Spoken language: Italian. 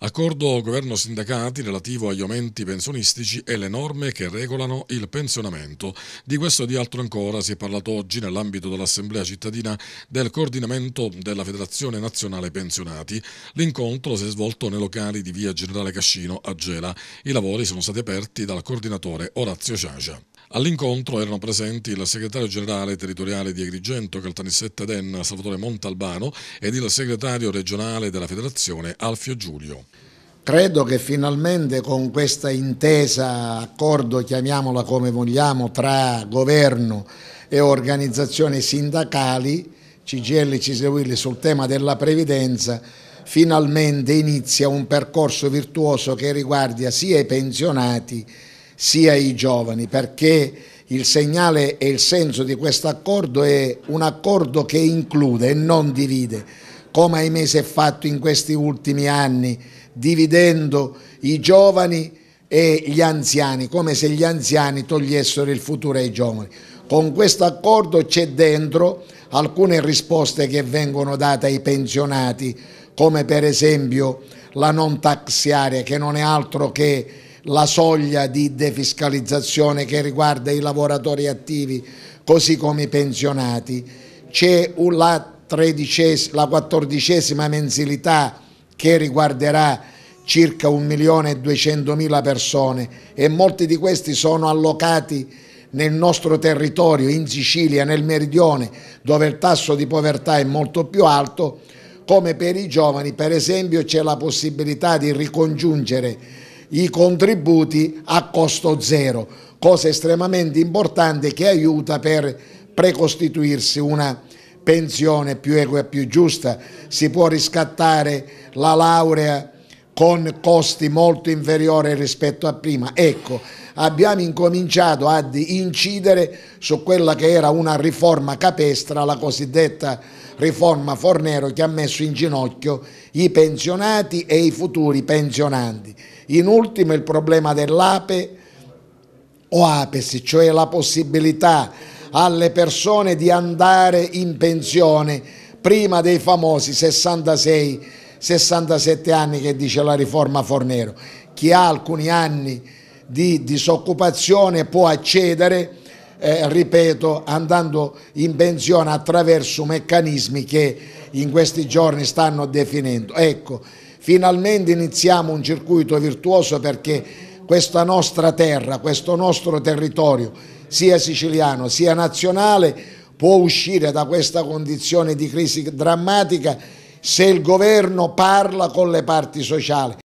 Accordo governo-sindacati relativo agli aumenti pensionistici e le norme che regolano il pensionamento. Di questo e di altro ancora si è parlato oggi nell'ambito dell'Assemblea cittadina del coordinamento della Federazione Nazionale Pensionati. L'incontro si è svolto nei locali di via Generale Cascino a Gela. I lavori sono stati aperti dal coordinatore Orazio Ciacia. All'incontro erano presenti il segretario generale territoriale di Agrigento, Caltanissetta Denna, Salvatore Montalbano ed il segretario regionale della federazione Alfio Giulio. Credo che finalmente con questa intesa, accordo, chiamiamola come vogliamo, tra governo e organizzazioni sindacali, CGL e Cisewilli sul tema della previdenza, finalmente inizia un percorso virtuoso che riguarda sia i pensionati sia i giovani perché il segnale e il senso di questo accordo è un accordo che include e non divide, come ahimè si è fatto in questi ultimi anni, dividendo i giovani e gli anziani, come se gli anziani togliessero il futuro ai giovani. Con questo accordo c'è dentro alcune risposte che vengono date ai pensionati, come per esempio la non taxiaria, che non è altro che la soglia di defiscalizzazione che riguarda i lavoratori attivi così come i pensionati, c'è la, la quattordicesima mensilità che riguarderà circa 1.200.000 persone e molti di questi sono allocati nel nostro territorio, in Sicilia, nel meridione, dove il tasso di povertà è molto più alto, come per i giovani, per esempio, c'è la possibilità di ricongiungere i contributi a costo zero, cosa estremamente importante che aiuta per precostituirsi una pensione più equa e più giusta. Si può riscattare la laurea con costi molto inferiori rispetto a prima. Ecco, abbiamo incominciato ad incidere su quella che era una riforma capestra, la cosiddetta riforma Fornero, che ha messo in ginocchio i pensionati e i futuri pensionanti. In ultimo il problema dell'ape o apesi, cioè la possibilità alle persone di andare in pensione prima dei famosi 66-67 anni che dice la riforma Fornero. Chi ha alcuni anni di disoccupazione può accedere, eh, ripeto, andando in pensione attraverso meccanismi che in questi giorni stanno definendo. Ecco, finalmente iniziamo un circuito virtuoso perché questa nostra terra, questo nostro territorio, sia siciliano sia nazionale, può uscire da questa condizione di crisi drammatica se il governo parla con le parti sociali.